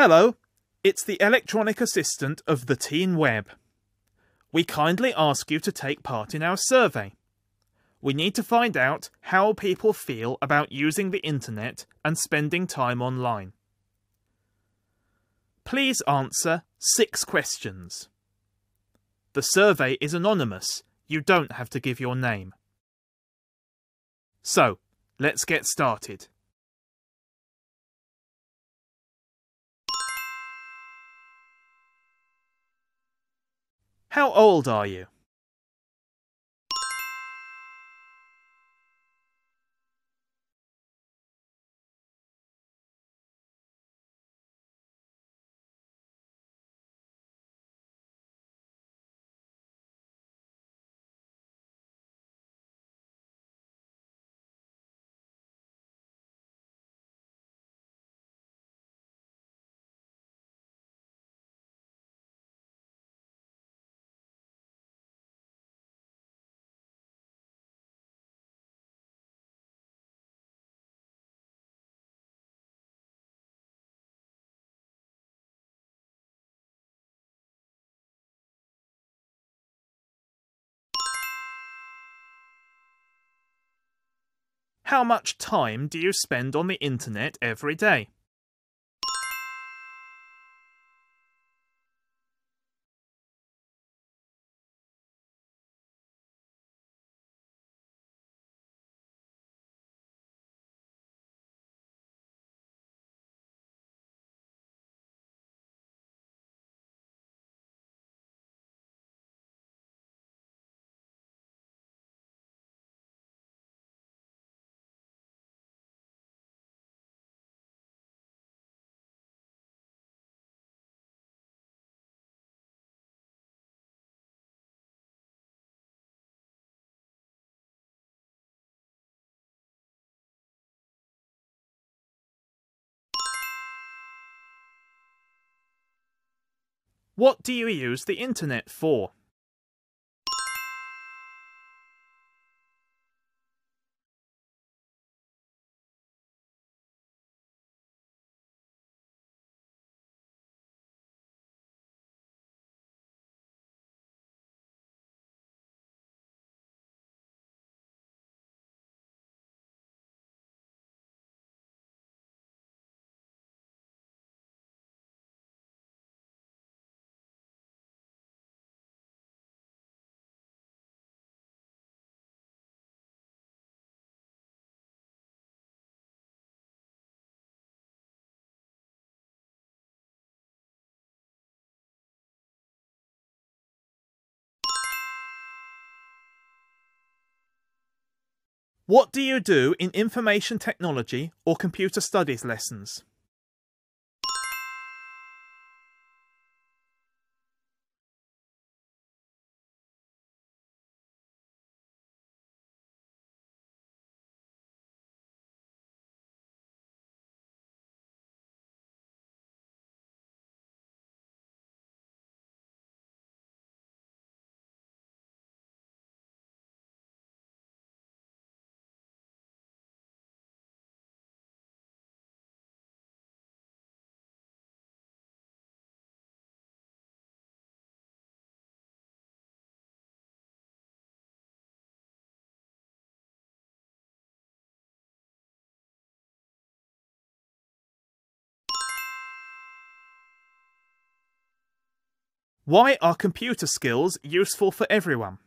Hello, it's the electronic assistant of the Teen Web. We kindly ask you to take part in our survey. We need to find out how people feel about using the internet and spending time online. Please answer six questions. The survey is anonymous. You don't have to give your name. So, let's get started. How old are you? How much time do you spend on the internet every day? What do you use the internet for? What do you do in information technology or computer studies lessons? Why are computer skills useful for everyone?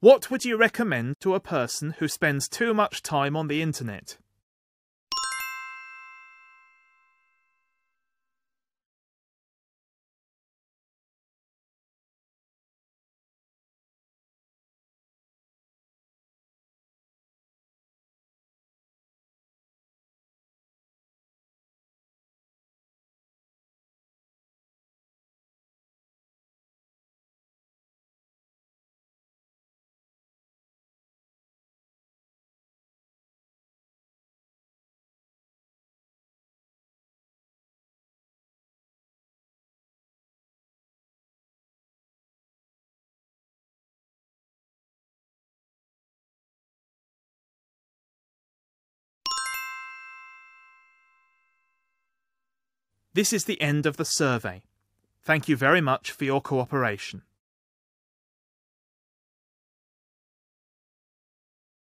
What would you recommend to a person who spends too much time on the internet? This is the end of the survey. Thank you very much for your cooperation.